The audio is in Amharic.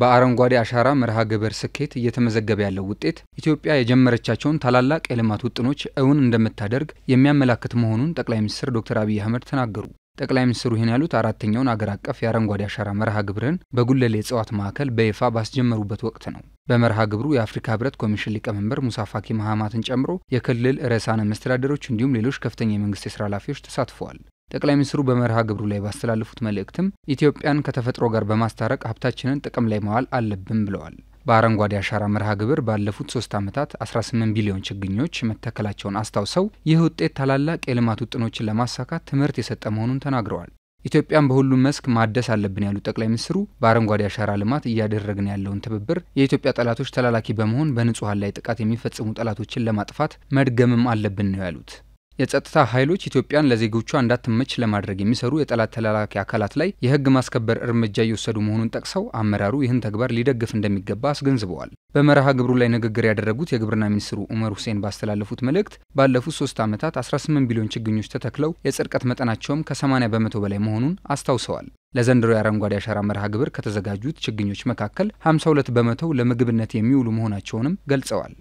በአረንጓዴ አሻራ መርሃ ግብር ስኬት እየተመዘገበ ያለው ውጤት ኢትዮጵያ የጀመረቻቸውን ታላላቅ የልማት ውጥኖች እውን እንደምታደርግ የሚያመላክት መሆኑን ጠቅላይ ሚኒስትር ዶክተር አብይ አህመድ ተናገሩ። ጠቅላይ ሚኒስትሩ ይህን ያሉት አራተኛውን አገር አቀፍ የአረንጓዴ አሻራ መርሃ ግብርን በጉለሌ እጽዋት ማዕከል በይፋ ባስጀመሩበት ወቅት ነው። በመርሃ ግብሩ የአፍሪካ ህብረት ኮሚሽን ሊቀመንበር ሙሳ ፋኪ መሐማትን ጨምሮ የክልል ርዕሳነ መስተዳደሮች እንዲሁም ሌሎች ከፍተኛ የመንግስት የስራ ኃላፊዎች ተሳትፈዋል። ጠቅላይ ሚኒስትሩ በመርሃ ግብሩ ላይ ባስተላለፉት መልእክትም ኢትዮጵያን ከተፈጥሮ ጋር በማስታረቅ ሀብታችንን ጥቅም ላይ መዋል አለብን ብለዋል። በአረንጓዴ አሻራ መርሃ ግብር ባለፉት ሶስት ዓመታት 18 ቢሊዮን ችግኞች መተከላቸውን አስታውሰው ይህ ውጤት ታላላቅ የልማት ውጥኖችን ለማሳካት ትምህርት የሰጠ መሆኑን ተናግረዋል። ኢትዮጵያን በሁሉም መስክ ማደስ አለብን ያሉት ጠቅላይ ሚኒስትሩ በአረንጓዴ አሻራ ልማት እያደረግን ያለውን ትብብር የኢትዮጵያ ጠላቶች ተላላኪ በመሆን በንጹሐን ላይ ጥቃት የሚፈጽሙ ጠላቶችን ለማጥፋት መድገምም አለብን ነው ያሉት። የጸጥታ ኃይሎች ኢትዮጵያን ለዜጎቿ እንዳትመች ለማድረግ የሚሰሩ የጠላት ተላላኪ አካላት ላይ የህግ ማስከበር እርምጃ እየወሰዱ መሆኑን ጠቅሰው አመራሩ ይህን ተግባር ሊደግፍ እንደሚገባ አስገንዝበዋል። በመርሃ ግብሩ ላይ ንግግር ያደረጉት የግብርና ሚኒስትሩ ኡመር ሁሴን ባስተላለፉት መልእክት ባለፉት ሶስት ዓመታት 18 ቢሊዮን ችግኞች ተተክለው የጽድቀት መጠናቸውም ከ80 በመቶ በላይ መሆኑን አስታውሰዋል። ለዘንድሮ የአረንጓዴ አሻራ መርሃ ግብር ከተዘጋጁት ችግኞች መካከል 52 በመቶው ለምግብነት የሚውሉ መሆናቸውንም ገልጸዋል።